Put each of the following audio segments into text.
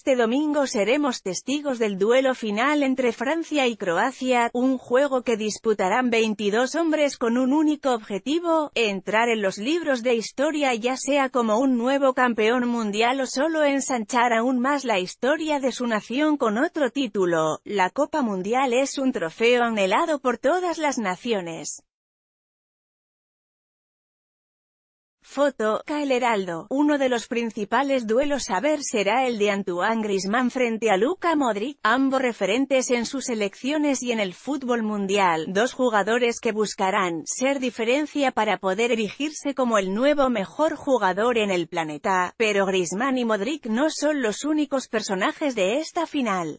Este domingo seremos testigos del duelo final entre Francia y Croacia, un juego que disputarán 22 hombres con un único objetivo, entrar en los libros de historia ya sea como un nuevo campeón mundial o solo ensanchar aún más la historia de su nación con otro título. La Copa Mundial es un trofeo anhelado por todas las naciones. Foto, Kael Heraldo. Uno de los principales duelos a ver será el de Antoine Griezmann frente a Luca Modric, ambos referentes en sus elecciones y en el fútbol mundial, dos jugadores que buscarán ser diferencia para poder erigirse como el nuevo mejor jugador en el planeta, pero Griezmann y Modric no son los únicos personajes de esta final.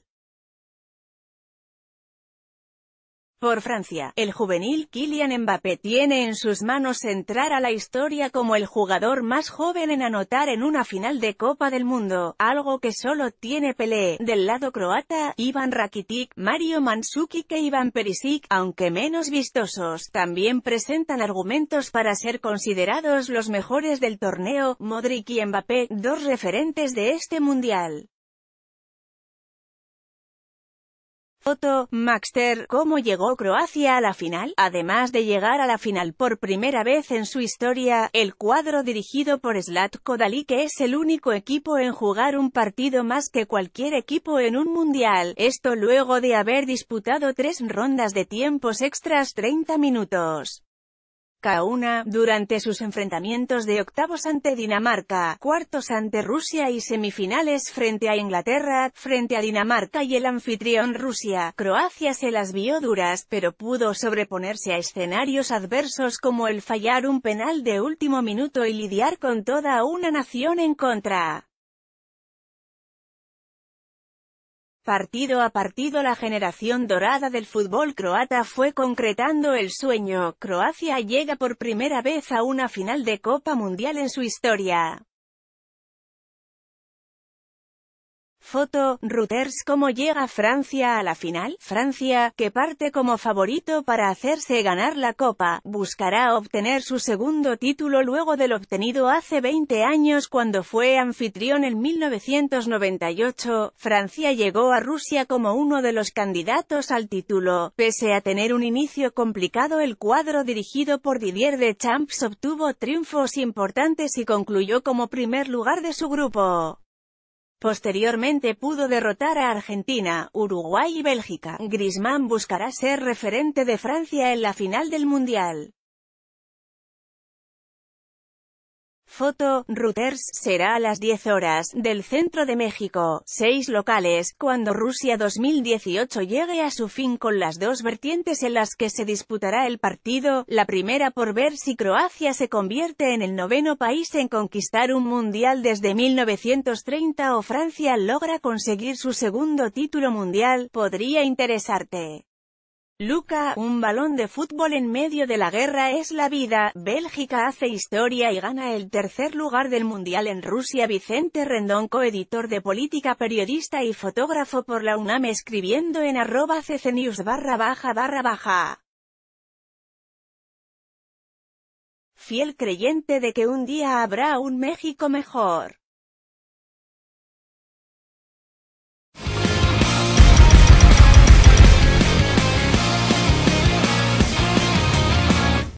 Por Francia, el juvenil Kylian Mbappé tiene en sus manos entrar a la historia como el jugador más joven en anotar en una final de Copa del Mundo, algo que solo tiene Pelé, del lado croata, Ivan Rakitic, Mario Mandzukic e Ivan Perisic, aunque menos vistosos, también presentan argumentos para ser considerados los mejores del torneo, Modric y Mbappé, dos referentes de este mundial. Foto, Maxter, cómo llegó Croacia a la final, además de llegar a la final por primera vez en su historia, el cuadro dirigido por Slatko Dalí que es el único equipo en jugar un partido más que cualquier equipo en un mundial, esto luego de haber disputado tres rondas de tiempos extras 30 minutos una, durante sus enfrentamientos de octavos ante Dinamarca, cuartos ante Rusia y semifinales frente a Inglaterra, frente a Dinamarca y el anfitrión Rusia. Croacia se las vio duras, pero pudo sobreponerse a escenarios adversos como el fallar un penal de último minuto y lidiar con toda una nación en contra. Partido a partido la generación dorada del fútbol croata fue concretando el sueño, Croacia llega por primera vez a una final de Copa Mundial en su historia. Foto, Reuters ¿Cómo llega Francia a la final? Francia, que parte como favorito para hacerse ganar la Copa, buscará obtener su segundo título luego del obtenido hace 20 años cuando fue anfitrión en 1998. Francia llegó a Rusia como uno de los candidatos al título. Pese a tener un inicio complicado el cuadro dirigido por Didier Deschamps obtuvo triunfos importantes y concluyó como primer lugar de su grupo. Posteriormente pudo derrotar a Argentina, Uruguay y Bélgica. Griezmann buscará ser referente de Francia en la final del Mundial. Foto, Reuters, será a las 10 horas, del centro de México, seis locales, cuando Rusia 2018 llegue a su fin con las dos vertientes en las que se disputará el partido, la primera por ver si Croacia se convierte en el noveno país en conquistar un mundial desde 1930 o Francia logra conseguir su segundo título mundial, podría interesarte. Luca, un balón de fútbol en medio de la guerra es la vida, Bélgica hace historia y gana el tercer lugar del Mundial en Rusia Vicente Rendón coeditor de política periodista y fotógrafo por la UNAM escribiendo en arroba ccnews barra baja barra baja. Fiel creyente de que un día habrá un México mejor.